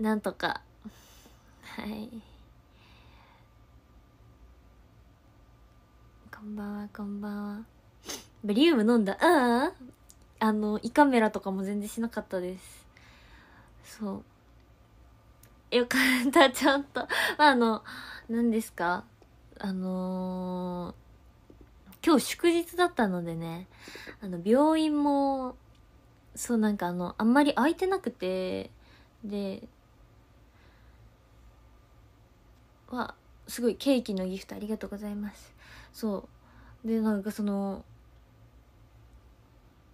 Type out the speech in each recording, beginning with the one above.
なんとか、はい。こんばんは、こんばんは。ブリウム飲んだ。うんあの、胃カメラとかも全然しなかったです。そう。よかった、ちゃんと。まあ、あの、何ですかあのー、今日祝日だったのでね、あの、病院も、そうなんかあの、あんまり空いてなくて、で、はすごいケーキのギフトありがとうございますそうでなんかその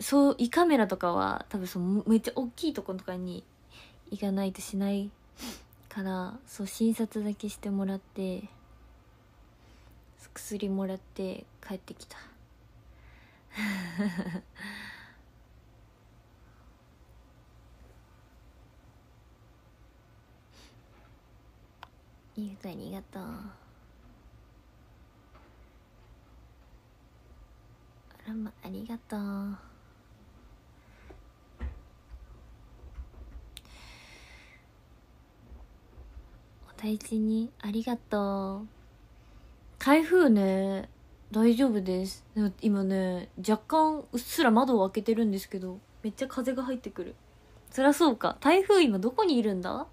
そう胃カメラとかは多分そのめっちゃ大きいとことかに行かないとしないからそう診察だけしてもらって薬もらって帰ってきたゆうとありがとうあらまありがとうお大事にありがとう台風ね大丈夫ですで今ね若干うっすら窓を開けてるんですけどめっちゃ風が入ってくるゃそうか台風今どこにいるんだ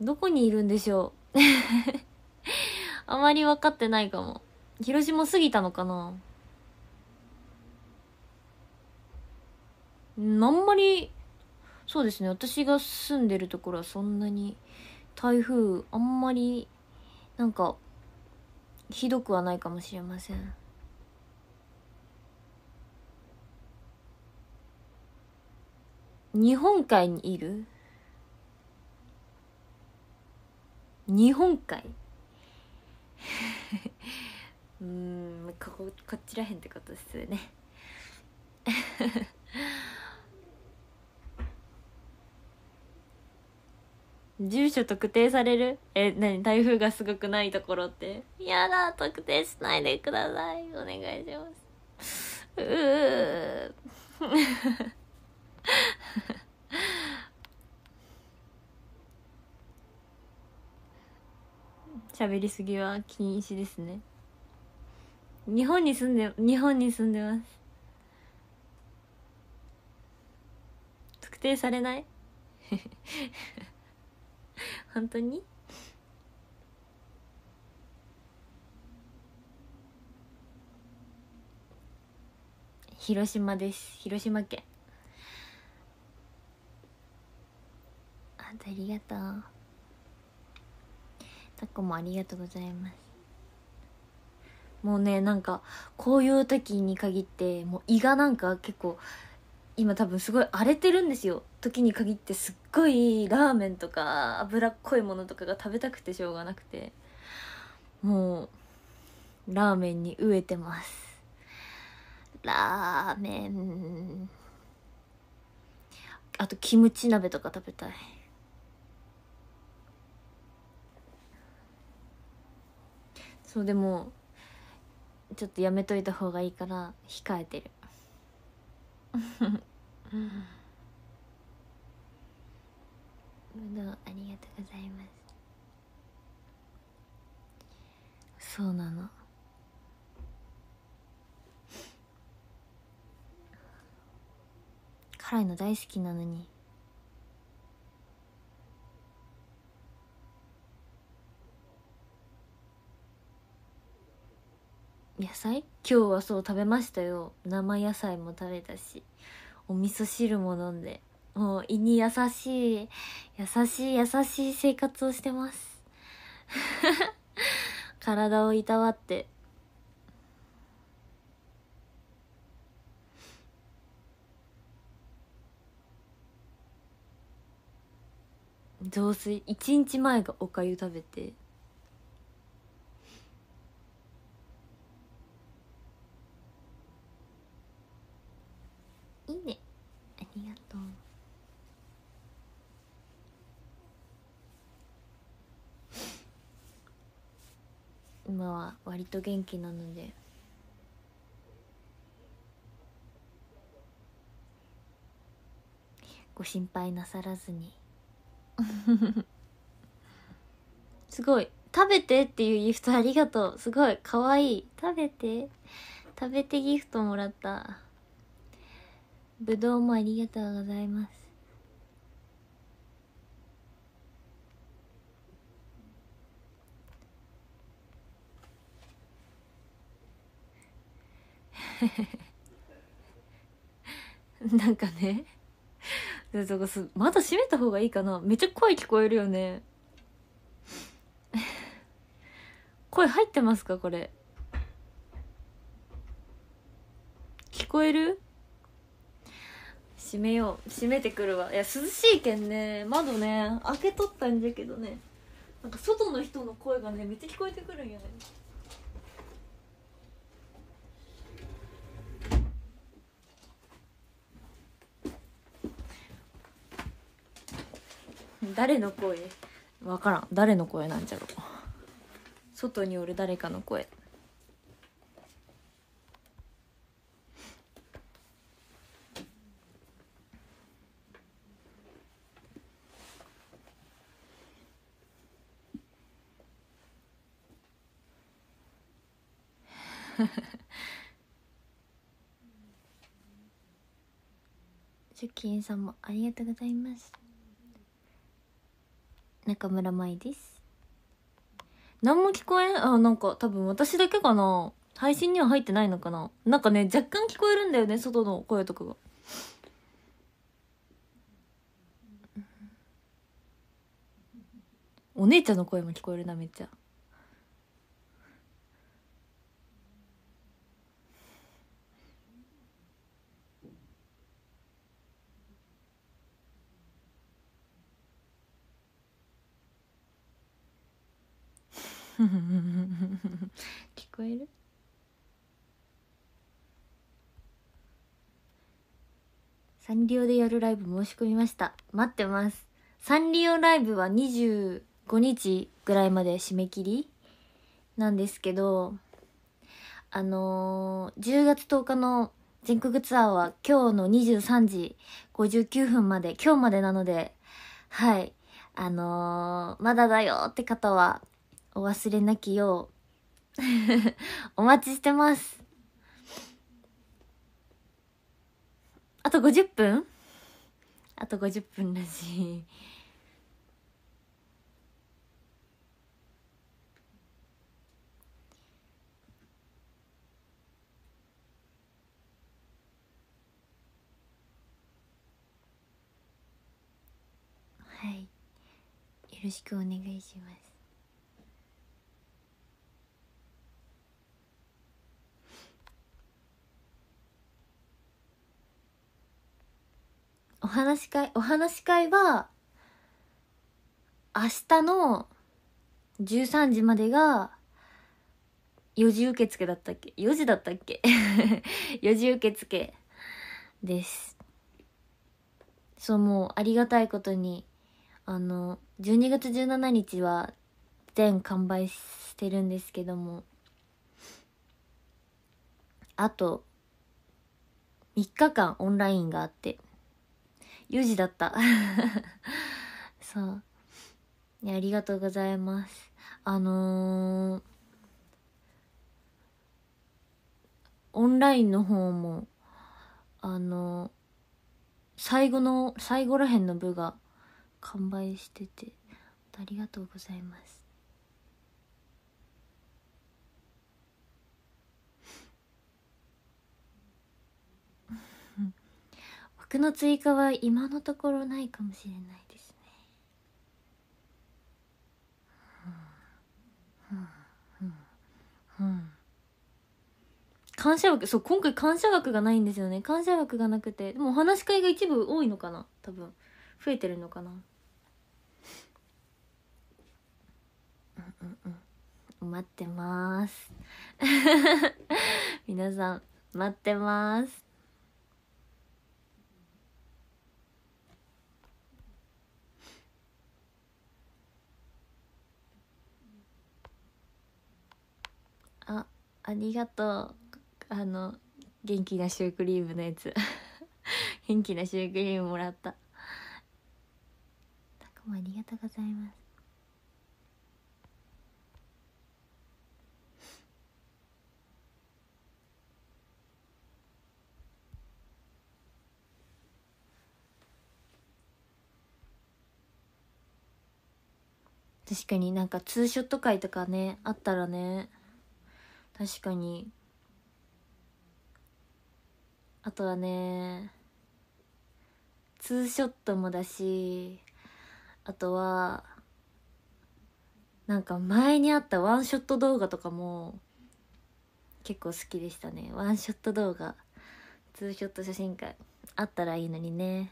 どこにいるんでしょう あまり分かってないかも。広島過ぎたのかなあんまり、そうですね。私が住んでるところはそんなに台風、あんまり、なんか、ひどくはないかもしれません。日本海にいる日本海 うんこここっちらへんってことですよね 住所特定されるえ何台風がすごくないところってやだ特定しないでくださいお願いしますうー 喋りすぎは禁止ですね日本に住んで日本に住んでます特定されない 本当に広島です広島県あありがとうたこもありがとうございますもうねなんかこういう時に限ってもう胃がなんか結構今多分すごい荒れてるんですよ時に限ってすっごいラーメンとか脂っこいものとかが食べたくてしょうがなくてもうラーメンに飢えてますラーメンあとキムチ鍋とか食べたいそうでもちょっとやめといた方がいいから控えてるどう ありがとうございますそうなの辛いの大好きなのに野菜今日はそう食べましたよ生野菜も食べたしお味噌汁も飲んでもう胃に優しい優しい優しい生活をしてます 体をいたわって雑炊1日前がおかゆ食べて今は割と元気なのでご心配なさらずに すごい食べてっていうギフトありがとうすごいかわいい食べて食べてギフトもらったぶどうもありがとうございます なんかね窓閉めた方がいいかなめっちゃ声聞こえるよね 声入ってますかこれ聞こえる閉めよう閉めてくるわいや涼しいけんね窓ね開けとったんじゃけどねなんか外の人の声がねめっちゃ聞こえてくるんよね誰の声分からん誰の声なんじゃろ外におる誰かの声 ジュキンさんもありがとうございます中村舞です何も聞こえんあなんか多分私だけかな配信には入ってないのかななんかね若干聞こえるんだよね外の声とかがお姉ちゃんの声も聞こえるなめっちゃ聞こえるサンリオでやるライブ申し込みました待ってますサンリオライブは25日ぐらいまで締め切りなんですけどあのー、10月10日の全国ツアーは今日の23時59分まで今日までなのではいあのー、まだだよって方はお忘れなきよう お待ちしてますあと50分あと50分らしいはいよろしくお願いしますお話し会、お話し会は、明日の13時までが、4時受付だったっけ ?4 時だったっけ ?4 時受付です。そう、もうありがたいことに、あの、12月17日は全完売してるんですけども、あと、3日間オンラインがあって、4時だった そう。ありがとうございます。あのー、オンラインの方も、あのー、最後の、最後らへんの部が完売してて、ありがとうございます。服の追加は今のところないかもしれないですね、感謝枠そう今回感謝枠がないんですよね感謝枠がなくてでもお話し会が一部多いのかな多分増えてるのかなうんうんうん待ってます 皆さん待ってますありがとうあの元気なシュークリームのやつ 元気なシュークリームもらったたくもありがとうございます確かになんかツーショット会とかねあったらね確かにあとはねツーショットもだしあとはなんか前にあったワンショット動画とかも結構好きでしたねワンショット動画ツーショット写真会あったらいいのにね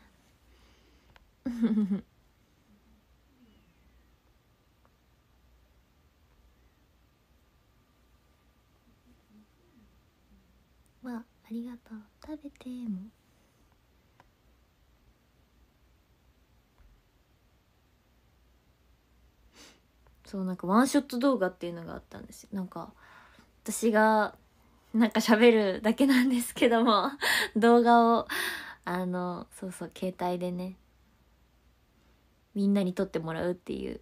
ありがとう食べても そうなんかワンショット動画っていうのがあったんですよなんか私がなんか喋るだけなんですけども 動画をあのそうそう携帯でねみんなに撮ってもらうっていう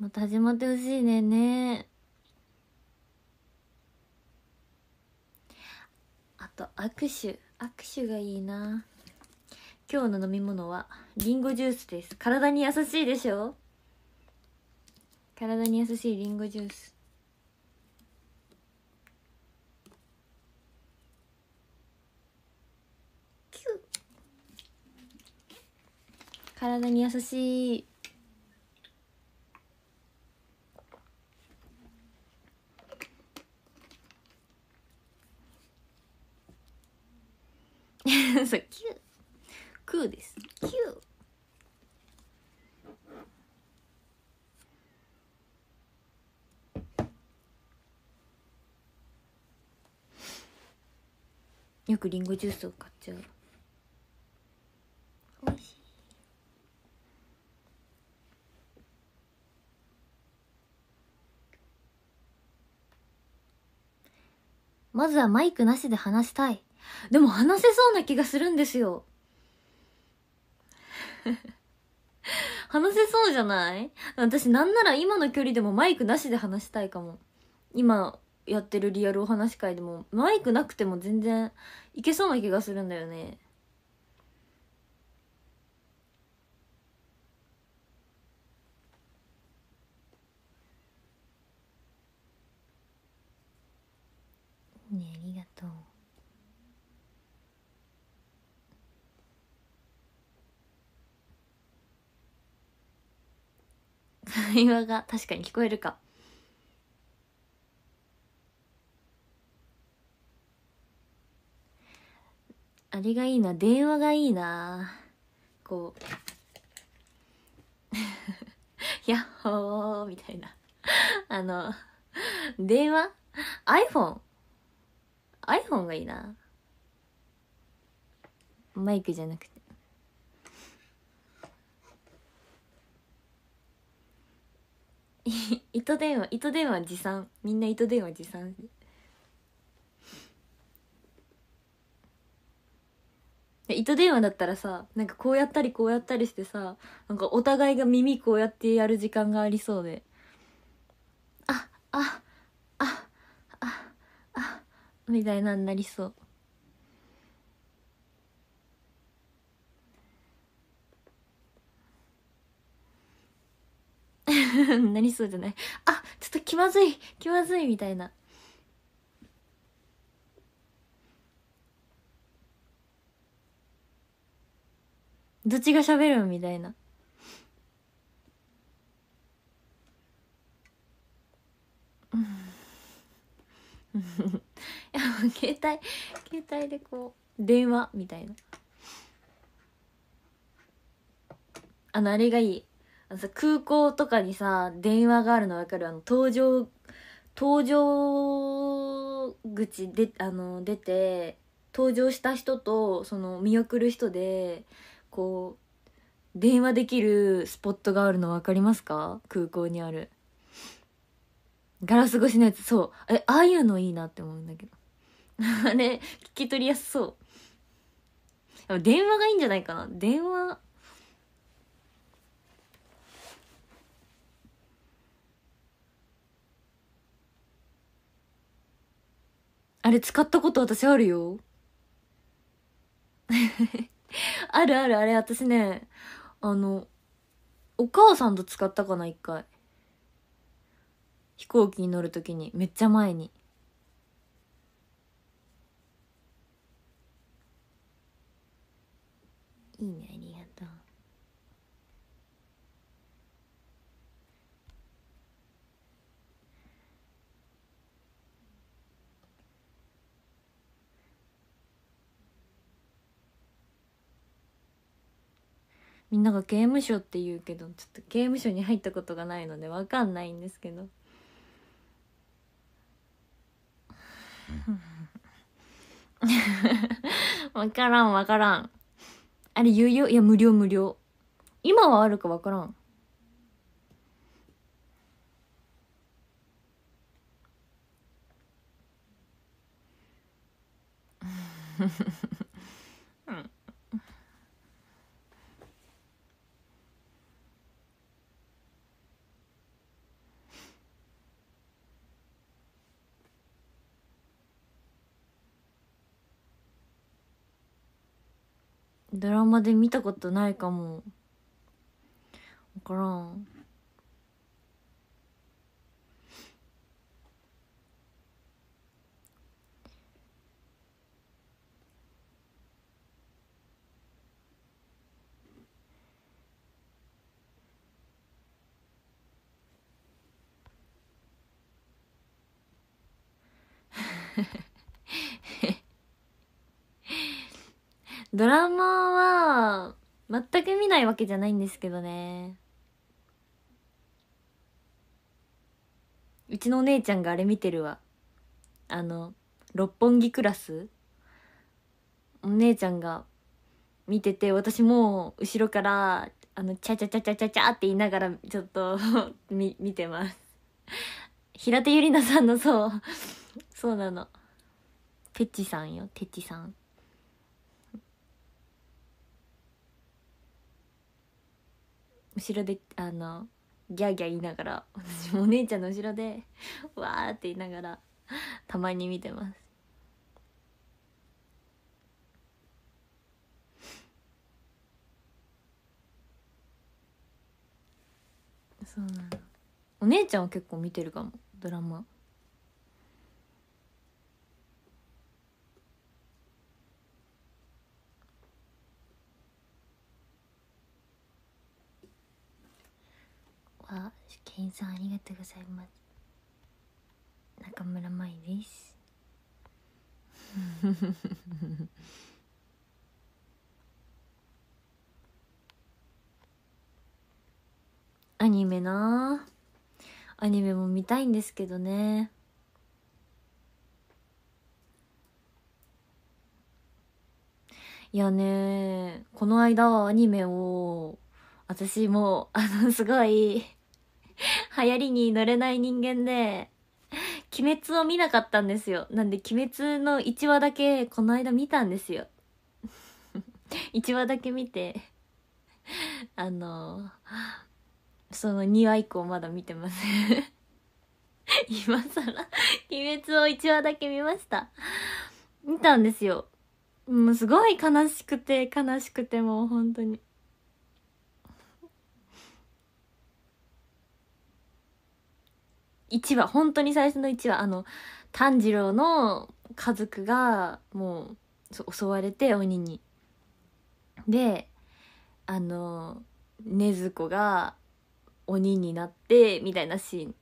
また始まってほしいねねあと握手握手がいいな今日の飲み物はりんごジュースです体に優しいでしょ体に優しいりんごジュース体に優しいそう、キュー。クうです。きゅう。よくリンゴジュースを買っちゃう。まずはマイクなしで話したい。でも話せそうな気がするんですよ。話せそうじゃない私なんなら今の距離でもマイクなしで話したいかも。今やってるリアルお話会でもマイクなくても全然いけそうな気がするんだよね。会話が確かに聞こえるか。あれがいいな、電話がいいな。こう、ヤッホーみたいな。あの、電話 ?iPhone。iPhone がいいな。マイクじゃなくて。糸電話糸電話持参みんな糸電話持参糸電話だったらさなんかこうやったりこうやったりしてさなんかお互いが耳こうやってやる時間がありそうであああああみたいなになりそう なりそうじゃないあちょっと気まずい気まずいみたいなどっちが喋るみたいなうんいやもう携帯携帯でこう電話みたいなあのあれがいいあのさ、空港とかにさ、電話があるのわかるあの、搭乗、搭乗口で、あの、出て、搭乗した人と、その、見送る人で、こう、電話できるスポットがあるの分かりますか空港にある。ガラス越しのやつ、そう。え、ああいうのいいなって思うんだけど。あれ、聞き取りやすそう。電話がいいんじゃないかな。電話。あれ使ったこと私あるよ。あるあるあれ私ね、あの、お母さんと使ったかな一回。飛行機に乗るときに、めっちゃ前に。いいね。みんなが刑務所って言うけどちょっと刑務所に入ったことがないので分かんないんですけど分からん分からんあれ有料いや無料無料今はあるか分からんフフフ。ドラマで見たことないかも分からんフフ。ドラマは、全く見ないわけじゃないんですけどね。うちのお姉ちゃんがあれ見てるわ。あの、六本木クラスお姉ちゃんが見てて、私も後ろから、あの、ちゃちゃちゃちゃちゃちゃって言いながら、ちょっと み、見てます。平手ゆりなさんのそう、そうなの。てっちさんよ、てっちさん。後ろであのギャーギャー言いながら私もお姉ちゃんの後ろでわーって言いながらたまに見てますそうなのお姉ちゃんは結構見てるかもドラマあ、けンさんありがとうございます。中村舞です。アニメなアニメも見たいんですけどね。いやねこの間アニメを、私も、あの、すごい、流行りに乗れない人間で、鬼滅を見なかったんですよ。なんで、鬼滅の1話だけ、この間見たんですよ。1 話だけ見て、あの、その2話以降まだ見てません 今更鬼滅を1話だけ見ました。見たんですよ。もうすごい悲しくて、悲しくて、もう本当に。1話本当に最初の1話あの炭治郎の家族がもう襲われて鬼に。であの禰豆子が鬼になってみたいなシーン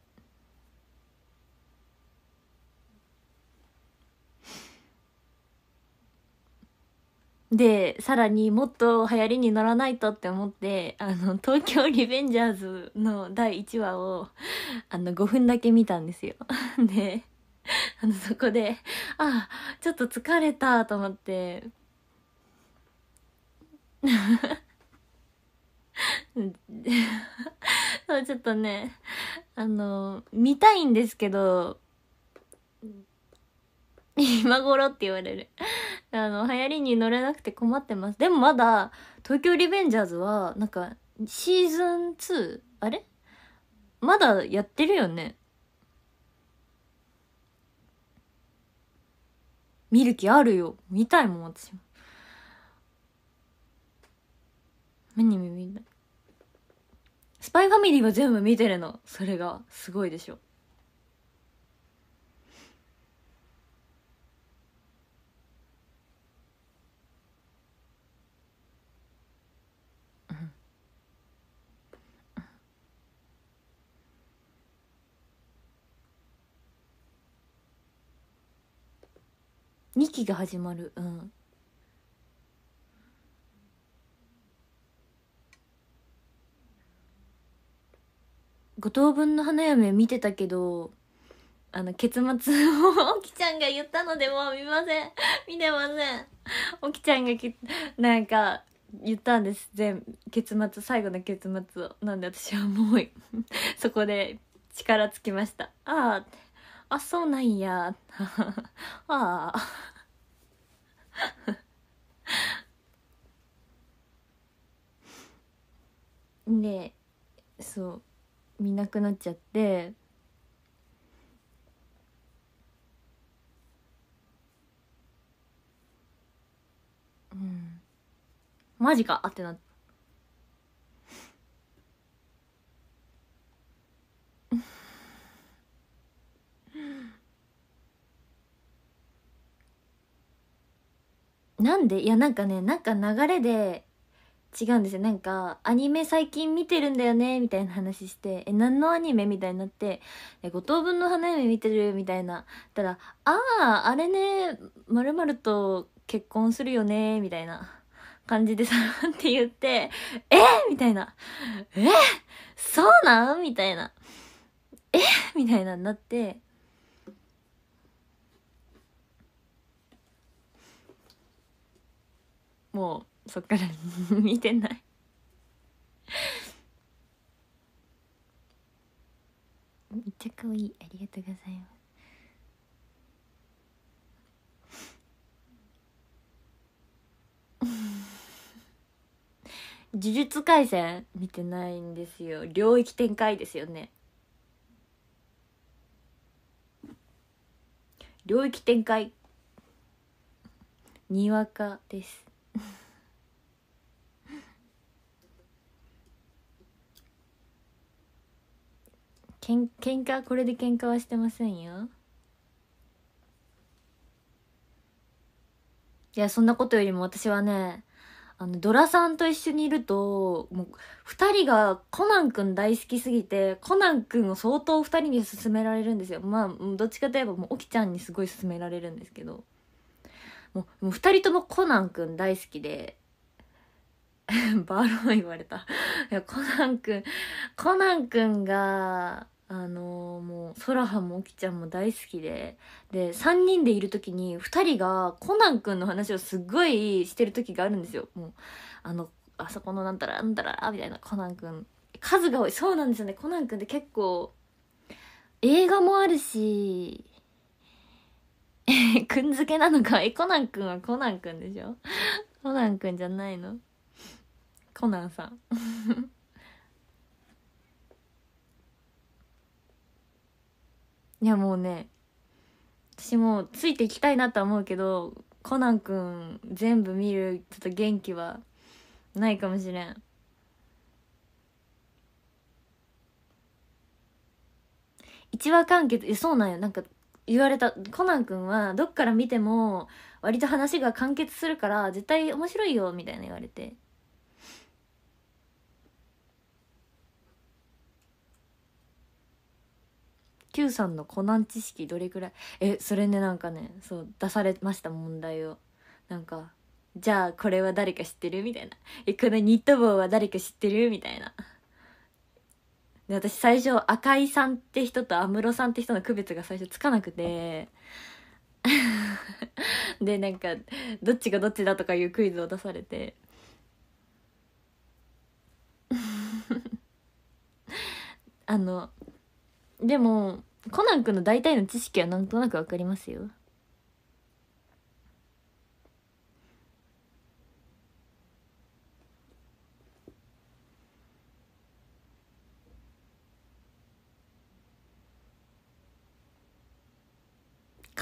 でさらにもっと流行りに乗らないとって思って「あの東京リベンジャーズ」の第1話をあの5分だけ見たんですよ。であのそこであちょっと疲れたと思って そうちょっとねあの見たいんですけど今頃って言われるあの、流行りに乗れなくて困ってます。でもまだ、東京リベンジャーズは、なんか、シーズン 2? あれまだやってるよね。見る気あるよ。見たいもん、私も。何見ない。スパイファミリーは全部見てるの。それが、すごいでしょ。2期が始まるうん五等分の花嫁見てたけどあの結末をおきちゃんが言ったのでもう見ません見てませんおきちゃんがきなんか言ったんです全結末最後の結末をなんで私はもう そこで力尽きましたあああ、そうなんや。ああ。で、そう、見なくなっちゃって、うん。マジかってなって。なんでいやなんかねなんか流れで違うんですよなんかアニメ最近見てるんだよねみたいな話してえ何のアニメみたいになって五等分の花嫁見てるみたいなたらあああれねまるまると結婚するよねみたいな感じでさ って言ってえー、みたいなえー、そうなんみたいなえー、みたいなになってもうそっから 見てないめっちゃわいいありがとうございます呪術廻戦見てないんですよ領域展開ですよね領域展開にわかですけん喧嘩これで喧嘩はしてませんよいやそんなことよりも私はねあのドラさんと一緒にいるともう2人がコナン君大好きすぎてコナン君を相当2人に勧められるんですよまあどっちかといえばもうオキちゃんにすごい勧められるんですけどもうもう2人ともコナンくん大好きで バーロン言われたいやコナンくんコナンくんがあのー、もう、ソラハもオキちゃんも大好きで、で、3人でいる時に、2人がコナンくんの話をすっごいしてる時があるんですよ。もう、あの、あそこのなんたら、なんたら、みたいな、コナンくん。数が多い。そうなんですよね。コナン君って結構、映画もあるし、くんづけなのか え、コナンくんはコナンくんでしょ コナンくんじゃないのコナンさん。いやもうね、私もついていきたいなとは思うけど、コナンくん全部見るちょっと元気はないかもしれん。一話完結えそうなんよなんか言われたコナン君はどっから見ても割と話が完結するから絶対面白いよみたいな言われて Q さんのコナン知識どれくらいえそれねなんかねそう出されました問題をなんかじゃあこれは誰か知ってるみたいなえこのニット帽は誰か知ってるみたいなで私最初赤井さんって人と安室さんって人の区別が最初つかなくて でなんかどっちがどっちだとかいうクイズを出されて あのでもコナン君の大体の知識はなんとなくわかりますよ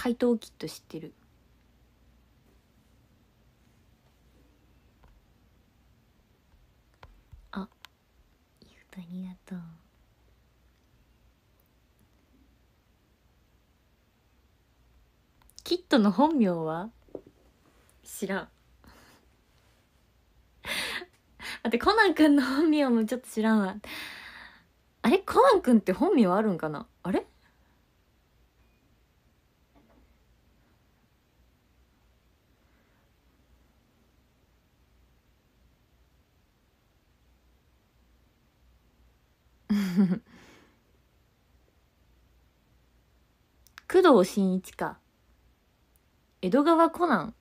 怪盗きっと知ってるあギうとありがとうキットの本名は知らん ってコナン君の本名もちょっと知らんわあれコナン君って本名あるんかなあれ 工藤新一か。江戸川コナン。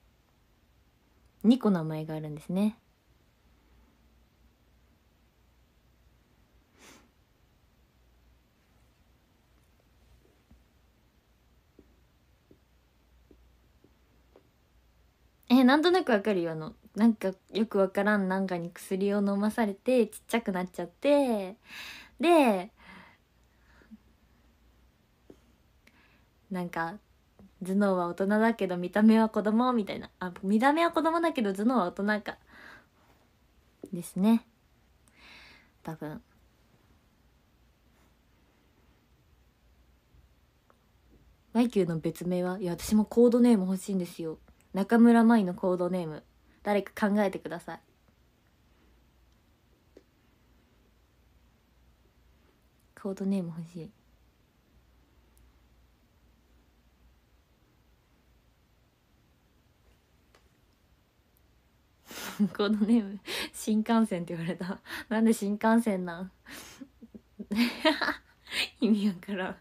2個名前があるんですね。えなんとなくわかるよあのなんかよくわからんなんかに薬を飲まされてちっちゃくなっちゃってでなんか頭脳は大人だけど見た目は子供みたいなあ見た目は子供だけど頭脳は大人かですね多分マイキューの別名はいや私もコードネーム欲しいんですよ中村舞のコードネーム誰か考えてくださいコードネーム欲しいコードネーム新幹線って言われたなんで新幹線なん 意味わから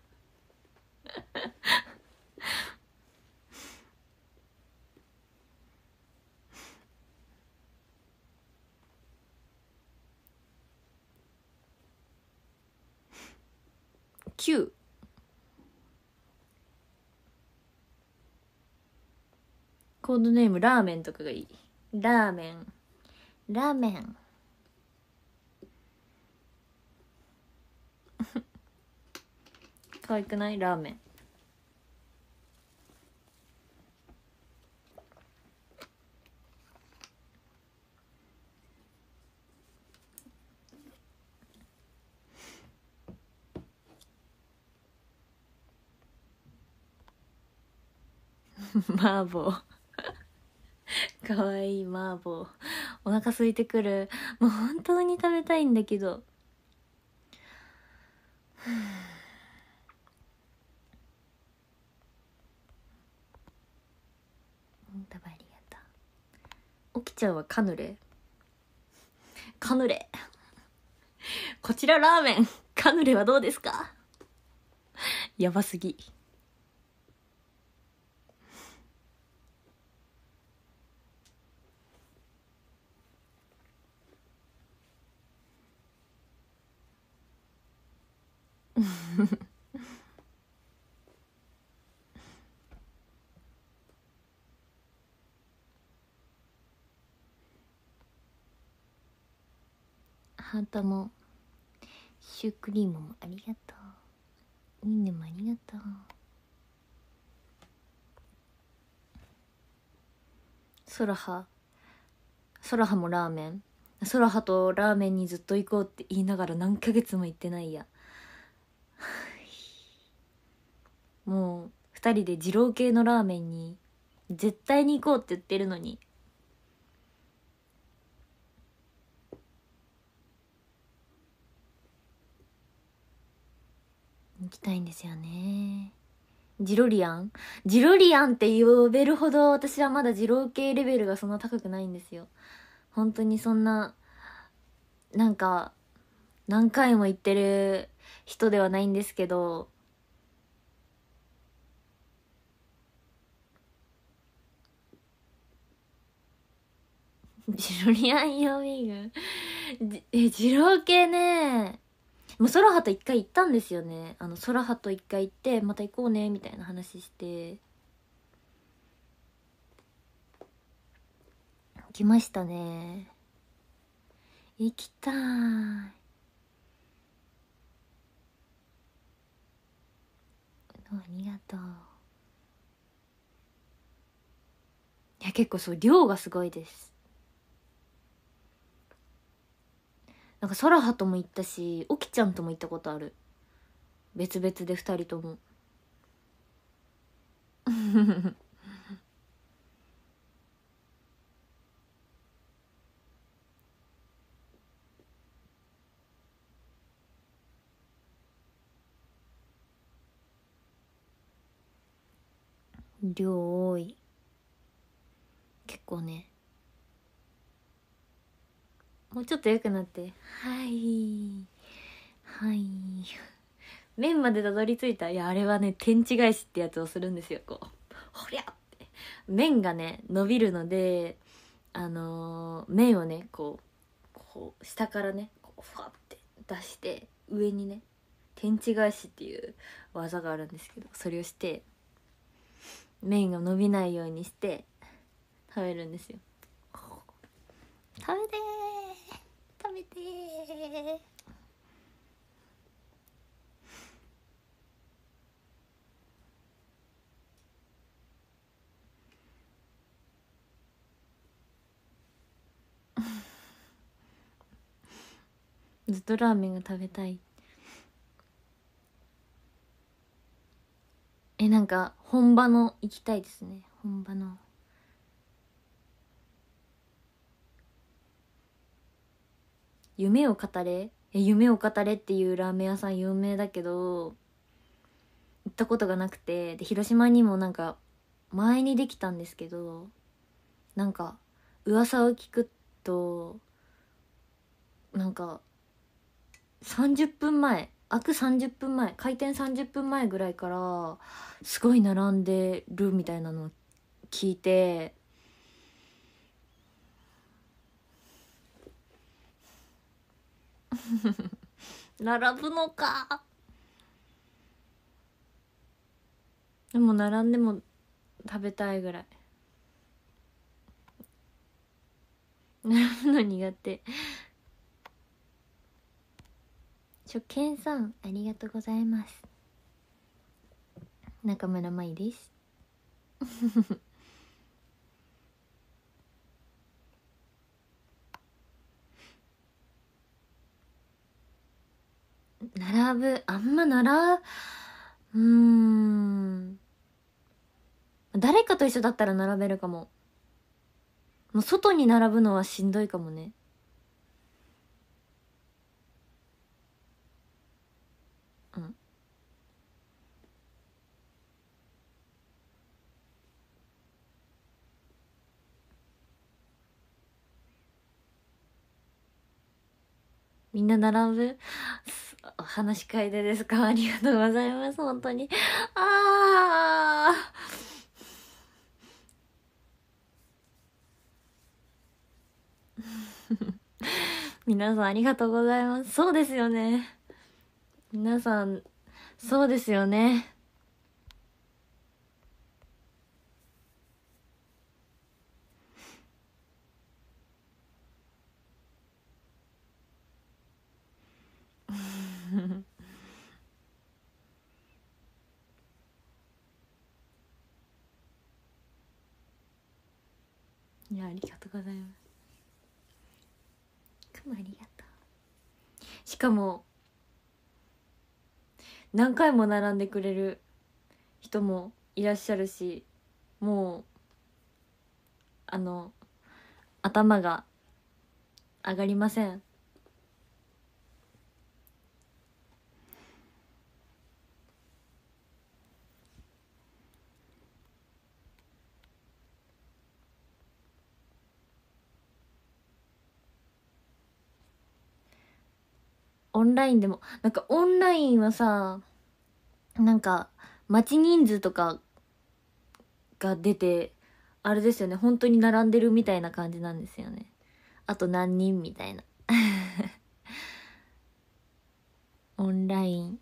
9コードネームラーメンとかがいいラーメンラーメン 可愛くないラーメン 麻婆。かわいい麻婆。お腹空いてくる。もう本当に食べたいんだけど。た ばありがとう。起きちゃうはカヌレカヌレ。こちらラーメン。カヌレはどうですかやばすぎ。ハートもシュークリームもありがとういいねもありがとうソラハソラハもラーメンソラハとラーメンにずっと行こうって言いながら何ヶ月も行ってないやもう2人で二郎系のラーメンに絶対に行こうって言ってるのに行きたいんですよねジロリアンジロリアンって呼べるほど私はまだ二郎系レベルがそんな高くないんですよ本当にそんななんか何回も言ってる人ではないんですけどジロリアンヨウィングえ、ジロー系ね。もう空ハと一回行ったんですよね。あの、空葉と一回行って、また行こうね、みたいな話して。行きましたね。行きたい。ありがとう。いや、結構そう、量がすごいです。なんか空葉とも行ったしおきちゃんとも行ったことある別々で2人とも 量多い結構ねもうちょっと良くなってはいはい面までたどり着いたいやあれはね天地返しってやつをするんですよこうほりゃって麺がね伸びるのであのー、面をねこうこう下からねこうファって出して上にね天地返しっていう技があるんですけどそれをして麺が伸びないようにして食べるんですよ食べて食べて ずっとラーメンが食べたいえなんか本場の行きたいですね本場の。夢を語れえ夢を語れっていうラーメン屋さん有名だけど行ったことがなくてで広島にもなんか前にできたんですけどなんか噂を聞くとなんか30分前開く30分前開店30分前ぐらいからすごい並んでるみたいなのを聞いて 並ぶのかでも並んでも食べたいぐらい並ぶの苦手初見さんありがとうございます中村舞です並ぶ、あんまなら、うーん。誰かと一緒だったら並べるかも。もう外に並ぶのはしんどいかもね。みんな並ぶお話し会でですかありがとうございます。本当に。ああ皆さんありがとうございます。そうですよね。皆さん、そうですよね。いやありがとうございますくありがとうしかも何回も並んでくれる人もいらっしゃるしもうあの頭が上がりませんオンラインでも、なんかオンラインはさ、なんか待ち人数とかが出て、あれですよね、本当に並んでるみたいな感じなんですよね。あと何人みたいな。オンライン。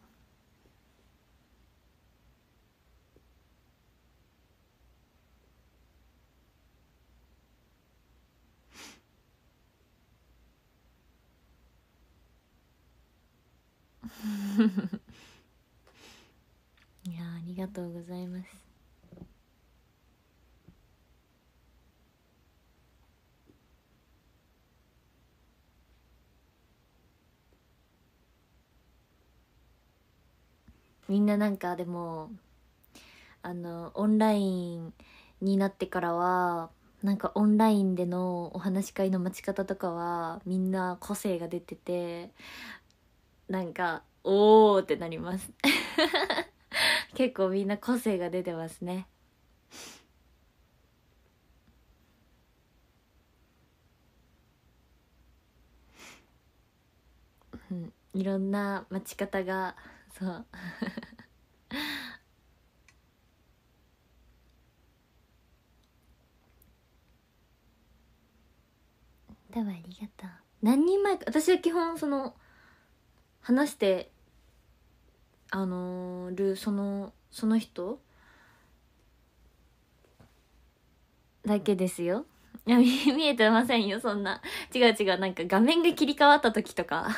いやありがとうございますみんななんかでもあのオンラインになってからはなんかオンラインでのお話し会の待ち方とかはみんな個性が出ててなんかおーってなります 結構みんな個性が出てますねうん、いろんな待ち方がそう ありがとう何人前か私は基本その話してあのるそのその人だけですよ。いや見 見えてませんよそんな違う違うなんか画面が切り替わった時とか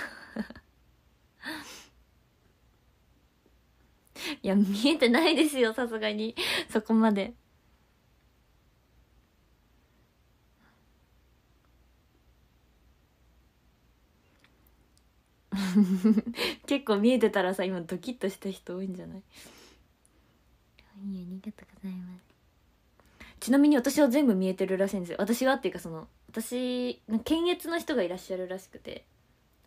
いや見えてないですよさすがにそこまで。結構見えてたらさ今ドキッとした人多いんじゃないちなみに私は全部見えてるらしいんですよ私はっていうかその私検閲の人がいらっしゃるらしくて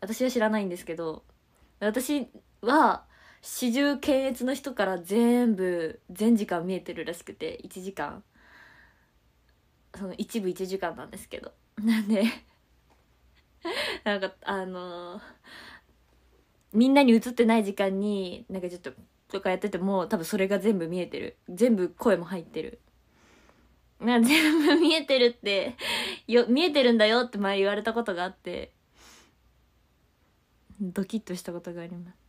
私は知らないんですけど私は始終検閲の人から全部全時間見えてるらしくて1時間その一部1時間なんですけどなんでなんかあのーみんなに映ってない時間になんかちょっととかやってても多分それが全部見えてる全部声も入ってるな全部見えてるってよ見えてるんだよって前言われたことがあってドキッとしたことがあります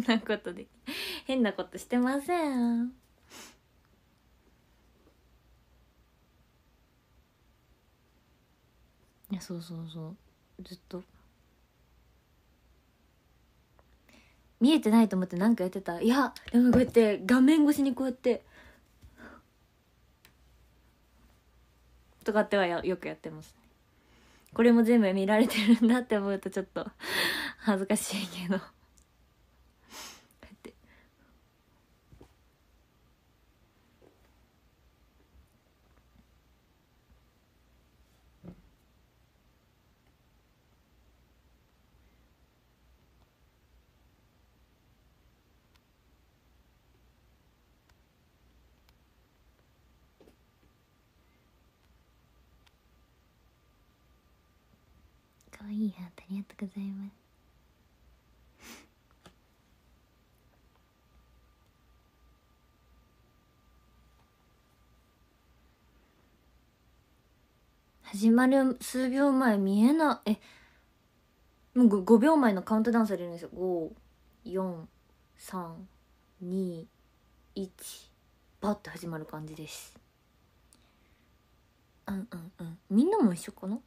なことで変なことしてませんいやそうそうそうずっと見えてないと思って何かやってたいやでもこうやって画面越しにこうやってとかってはよよくやってますこれも全部見られてるんだって思うとちょっと恥ずかしいけど始まる数秒前見えない。え、もう 5, 5秒前のカウントダウンされるんですよ。5、4、3、2、1、バッて始まる感じです。うんうんうん。みんなも一緒かな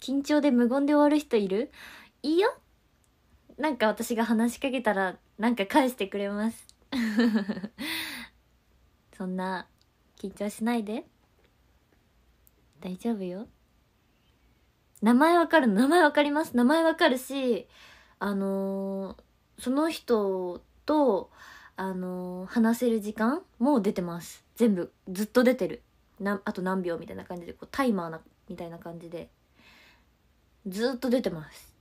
緊張で無言で終わる人いるいいよなんか私が話しかけたらなんか返してくれます そんな緊張しないで大丈夫よ名前わかる名前わかります名前わかるしあのー、その人とあのー、話せる時間も出てます全部ずっと出てるなあと何秒みたいな感じでこうタイマーなみたいな感じでずっと出てます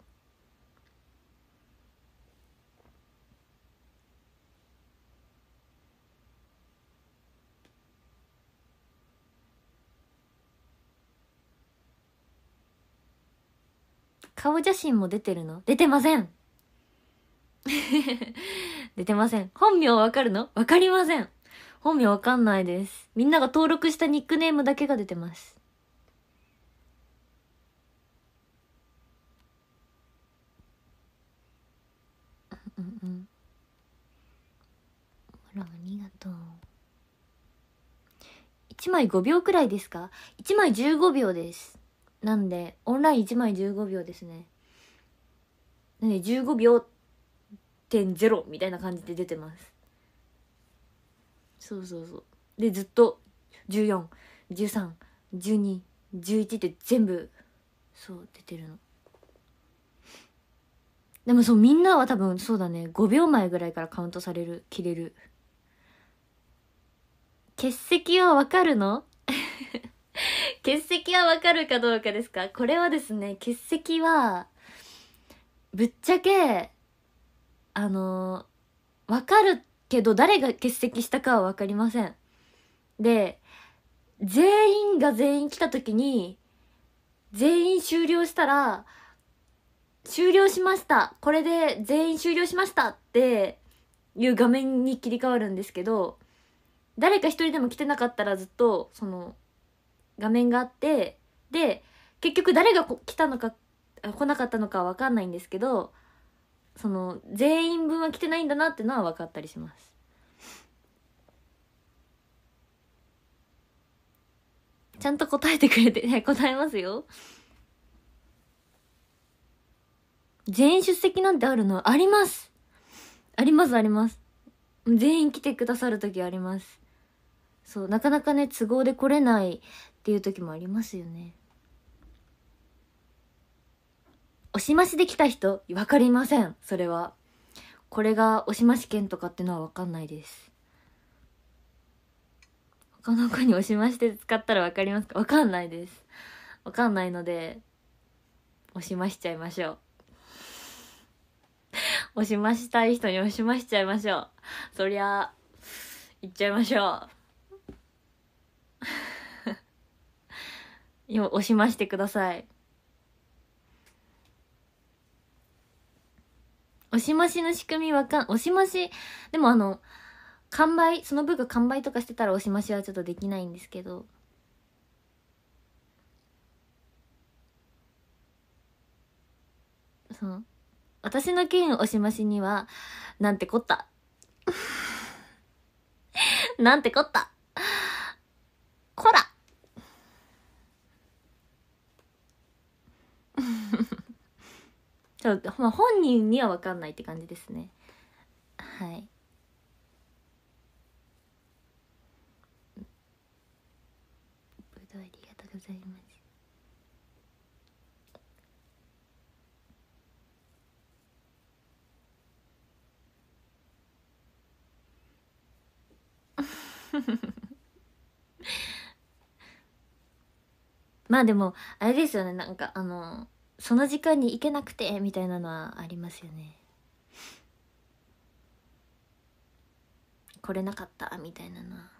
顔写真も出てるの出てません 出てません。本名わかるのわかりません。本名わかんないです。みんなが登録したニックネームだけが出てます。うんうん。ほら、ありがとう。1枚5秒くらいですか ?1 枚15秒です。なんでオンライン1枚15秒ですねなんで15秒点0みたいな感じで出てますそうそうそうでずっと14131211って全部そう出てるのでもそうみんなは多分そうだね5秒前ぐらいからカウントされる切れる欠席はわかるの欠席はわかるかどうかですかこれはですね、欠席は、ぶっちゃけ、あのー、わかるけど誰が欠席したかはわかりません。で、全員が全員来た時に、全員終了したら、終了しました。これで全員終了しましたっていう画面に切り替わるんですけど、誰か一人でも来てなかったらずっと、その、画面があってで結局誰が来たのか来なかったのかは分かんないんですけどその全員分は来てないんだなってのは分かったりします。ちゃんと答えてくれて、ね、答えますよ。全員出席なんてあるのありますありますあります。全員来てくださる時あります。そう、なかなかね、都合で来れないっていう時もありますよね押し増しできた人分かりませんそれはこれが押し増し券とかってのは分かんないです他の子に押し増しで使ったら分かりますか分かんないです分かんないので押し増しちゃいましょう押しましたい人に押しましちゃいましょう。そりゃ、いっちゃいましょう。よ押しましてください押し増しの仕組みわかん押し増しでもあの完売その部が完売とかしてたら押し増しはちょっとできないんですけどその私の件押し増しにはなんてこった なんてこったこらそう、まあ、本人には分かんないって感じですねはいぶどうありがとうございます まあでも、あれですよね、なんかあのその時間に行けなくてみたいなのはありますよね来れなかったみたいなのは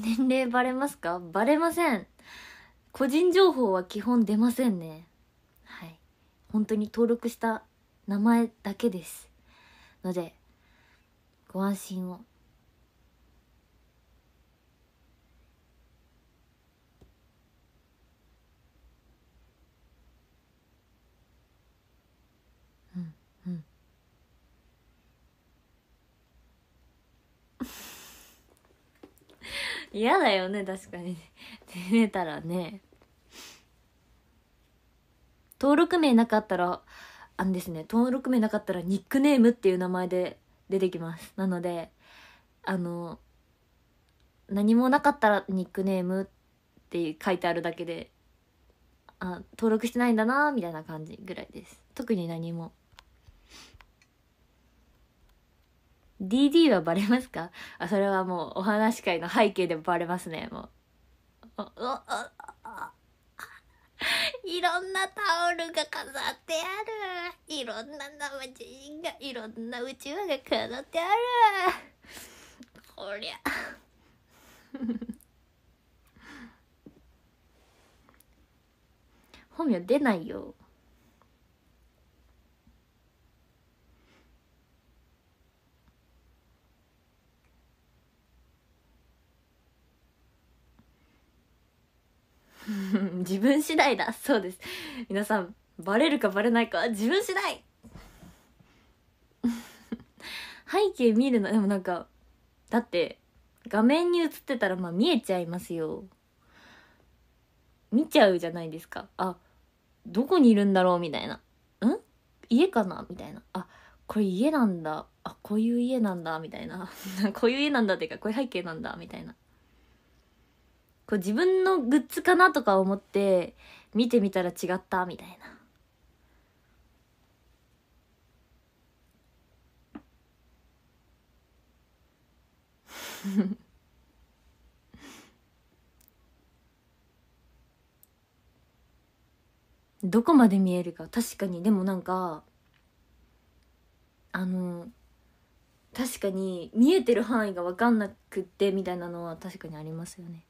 年齢バレますかバレません個人情報は基本出ませんねはい本当に登録した名前だけですのでご安心をうんうん 嫌だよね確かに寝れたらね、登録名なかったら、あんですね、登録名なかったらニックネームっていう名前で出てきます。なので、あの、何もなかったらニックネームって書いてあるだけで、あ、登録してないんだなみたいな感じぐらいです。特に何も。DD はバレますかあ、それはもうお話し会の背景でバレますね、もう。いろんなタオルが飾ってある。いろんな生写真が、いろんなうちわが飾ってある。こりゃ。本名出ないよ。自分次第だそうです皆さんバレるかバレないか自分次第 背景見るのでもなんかだって画面に映ってたらまあ見えちゃいますよ見ちゃうじゃないですかあどこにいるんだろうみたいなうん家かなみたいなあこれ家なんだあこういう家なんだみたいな こういう家なんだっていうかこういう背景なんだみたいなこう自分のグッズかなとか思って見てみたら違ったみたいな。どこまで見えるか確かにでもなんかあの確かに見えてる範囲が分かんなくってみたいなのは確かにありますよね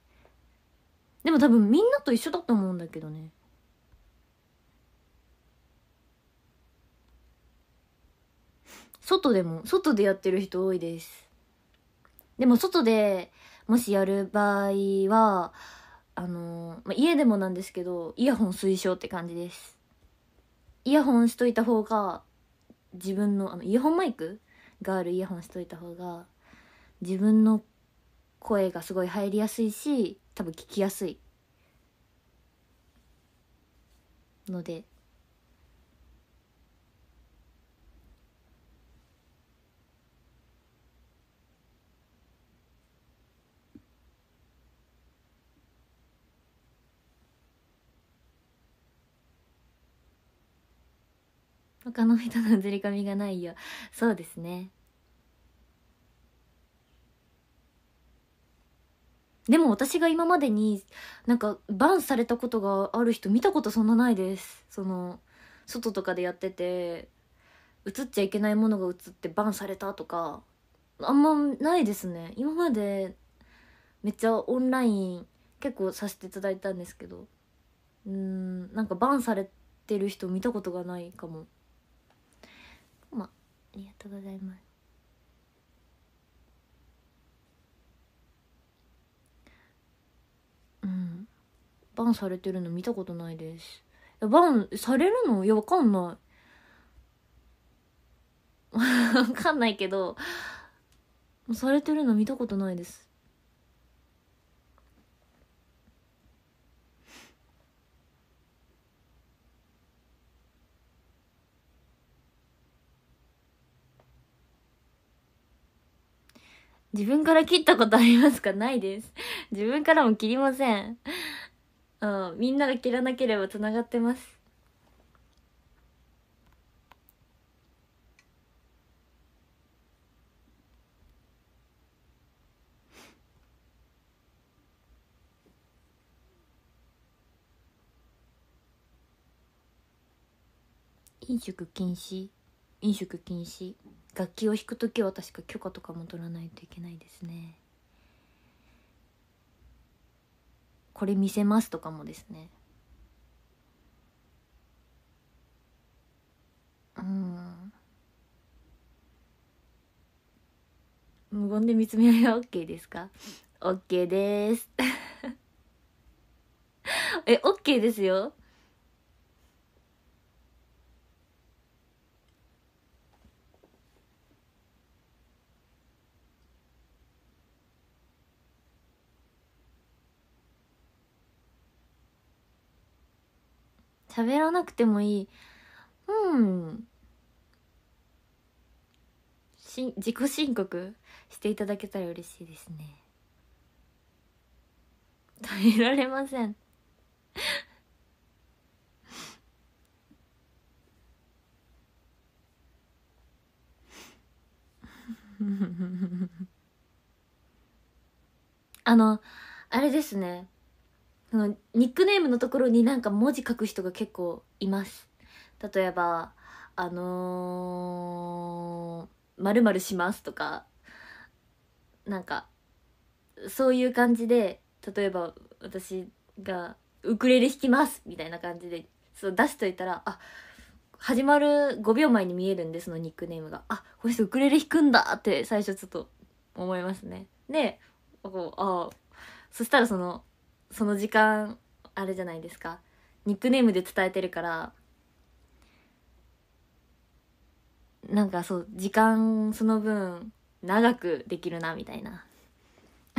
でも多分みんなと一緒だと思うんだけどね外でも外でやってる人多いですでも外でもしやる場合はあの、まあ、家でもなんですけどイヤホン推奨って感じですイヤホンしといた方が自分のあのイヤホンマイクがあるイヤホンしといた方が自分の声がすごい入りやすいし多分聞きやすいので他の人のずり込みがないよそうですねでも私が今までになんかバンされたことがある人見たことそんなないですその外とかでやってて映っちゃいけないものが映ってバンされたとかあんまないですね今までめっちゃオンライン結構させていただいたんですけどうんなんかバンされてる人見たことがないかもまあありがとうございますうんバンされてるの見たことないですいバンされるのいやわかんない わかんないけどされてるの見たことないです自分から切ったことありますかないです。自分からも切りません。うん、みんなが切らなければ繋がってます。飲食禁止飲食禁止楽器を弾く時は確か許可とかも取らないといけないですねこれ見せますとかもですねうん無言で見つめ合いは OK ですか ?OK です え OK ですよ喋らなくてもいい。うん。し、自己申告していただけたら嬉しいですね。耐 えられません あの、あれですね。そのニックネームのところになんか文字書く人が結構います例えばあのまるまるしますとかなんかそういう感じで例えば私がウクレレ弾きますみたいな感じでそう出しといたらあ始まる5秒前に見えるんでそのニックネームがあこの人ウクレレ弾くんだって最初ちょっと思いますねでこうああそしたらそのその時間あれじゃないですかニックネームで伝えてるからなんかそう時間その分長くできるなみたいな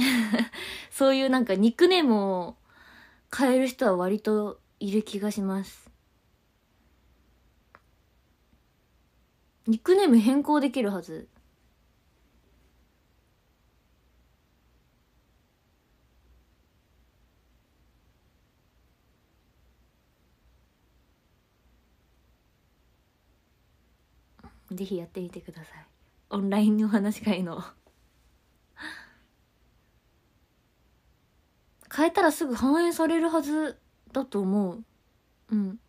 そういうなんかニックネームを変える人は割といる気がしますニックネーム変更できるはずぜひやってみてくださいオンラインの話し会の変えたらすぐ反映されるはずだと思ううん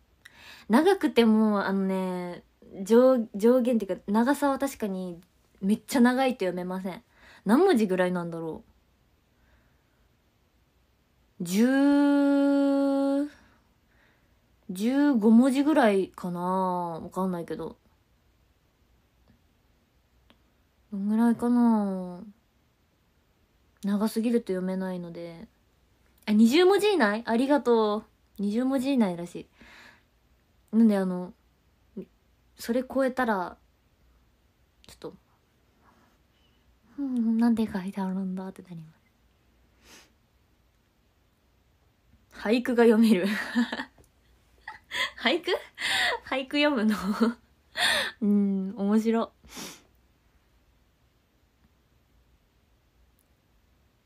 長くてもあのね上上限っていうか長さは確かにめっちゃ長いと読めません何文字ぐらいなんだろう10 15文字ぐらいかなわかんないけどどんぐらいかな長すぎると読めないので。あ、20文字以内ありがとう。20文字以内らしい。なんであの、それ超えたら、ちょっと、うん、なんで書いてあるんだってなります。俳句が読める 俳句 俳句読むの うん、面白。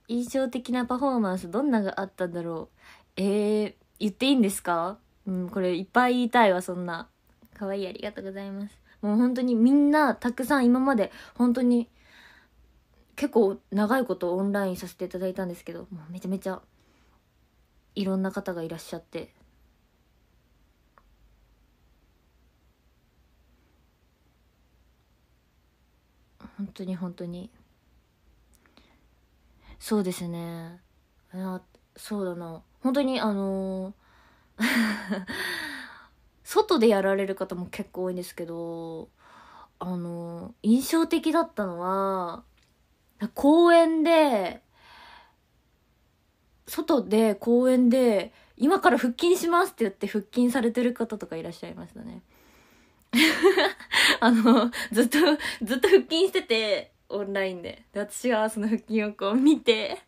印象的なパフォーマンスどんながあったんだろうえー、言っていいんですかうんこれいっぱい言いたいわそんな可愛いありがとうございますもう本当にみんなたくさん今まで本当に結構長いことオンラインさせていただいたんですけどもうめちゃめちゃいろんな方がいらっしゃって本当に本当にそうですねあそうだな本当にあのー、外でやられる方も結構多いんですけどあのー、印象的だったのは公園で外で公園で今から腹筋しますって言って腹筋されてる方とかいらっしゃいましたね。あの、ずっと、ずっと腹筋してて、オンラインでで私はその腹筋をこう見て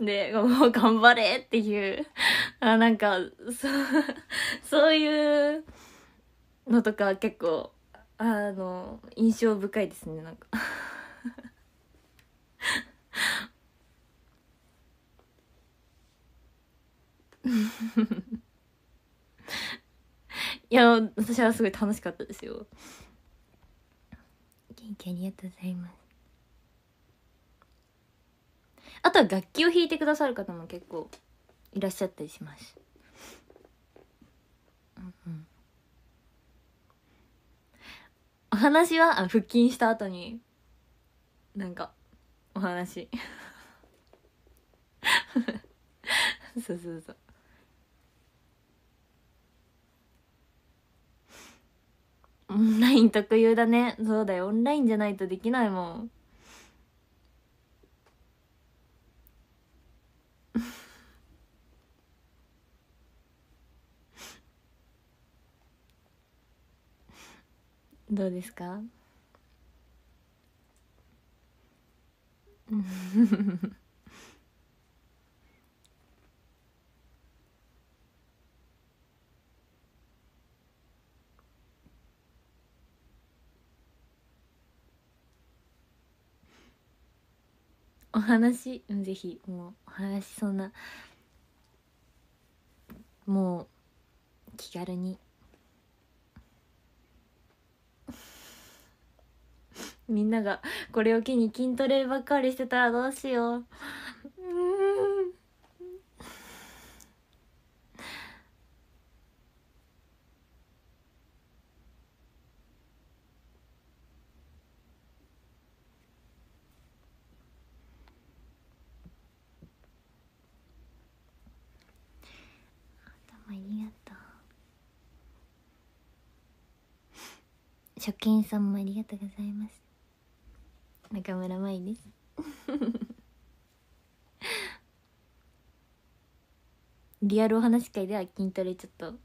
でもう頑張れっていうあなんかそそういうのとか結構あの印象深いですねなんかいや私はすごい楽しかったですよ。元気ありがとうございます。あとは楽器を弾いてくださる方も結構いらっしゃったりします、お話はあ腹筋した後になんかお話 そうそうそうオンライン特有だねそうだよオンラインじゃないとできないもんどうですかお話ぜひもうお話そんなもう気軽にみんながこれを機に筋トレばっかりしてたらどうしよう。うん初さんもありがとうございました。中村舞ですリアルお話会では筋トレちょっと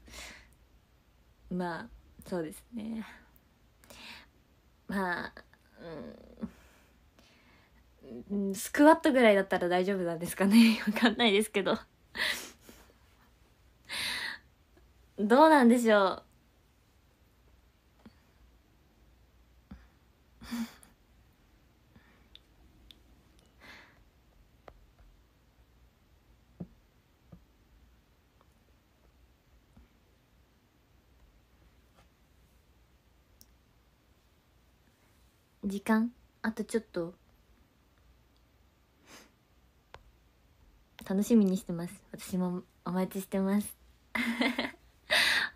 まあそうですねまあうんスクワットぐらいだったら大丈夫なんですかね わかんないですけどどうなんでしょう時間あとちょっと楽しみにしてます私もお待ちしてます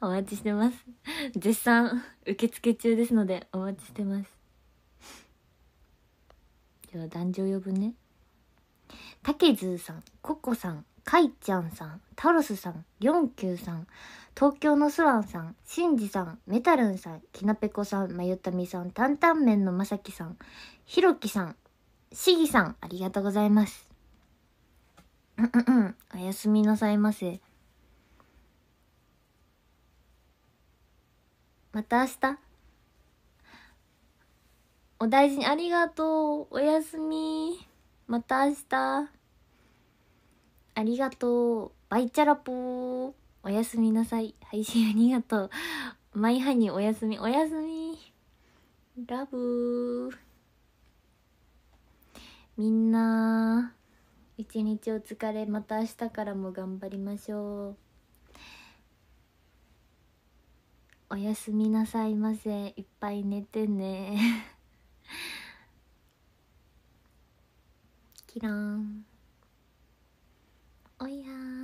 お待ちしてます絶賛受付中ですのでお待ちしてますでは男女呼ぶねたけずさんここさんかいちゃんさん、タロスさん、ょんきゅうさん、東京のスワンさん、しんじさん、メタルンさん、きなぺこさん、まゆたみさん、んめんのまさきさん、ひろきさん、しぎさん、ありがとうございます。うんうんうん、おやすみなさいませ。また明日お大事にありがとう。おやすみ。また明日。ありがとう。バイチャラポー。おやすみなさい。配信ありがとう。マイハニーおやすみ。おやすみ。ラブみんな、一日お疲れ。また明日からも頑張りましょう。おやすみなさいませ。いっぱい寝てね。キラーン。おやー